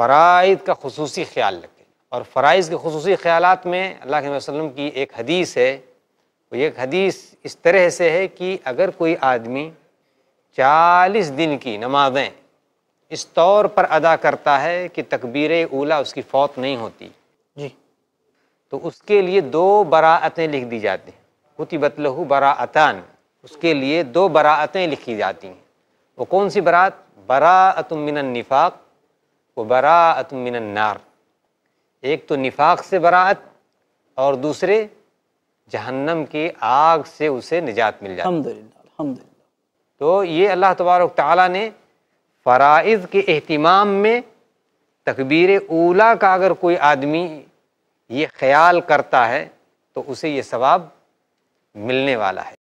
فرائض کا خصوصی خیال رکھے اور فرائض کے خصوصی خیالات میں اللہ وسلم کی ایک حدیث ہے وہ ایک حدیث اس طرح سے ہے کہ اگر کوئی آدمی چالیس دن کی نمازیں اس طور پر ادا کرتا ہے کہ تکبیر اولا اس کی فوت نہیں ہوتی جی تو اس کے لیے دو براعتیں لکھ دی جاتی ہیں ہوتی بتلہ براعتان اس کے لیے دو براعتیں لکھی جاتی ہیں وہ کون سی برات من النفاق من النار ایک تو نفاق سے براعت اور دوسرے جہنم کی آگ سے اسے نجات مل الحمدللہ تو یہ اللہ تبارک تعالیٰ نے فرائض کے اہتمام میں تکبیر اولا کا اگر کوئی آدمی یہ خیال کرتا ہے تو اسے یہ ثواب ملنے والا ہے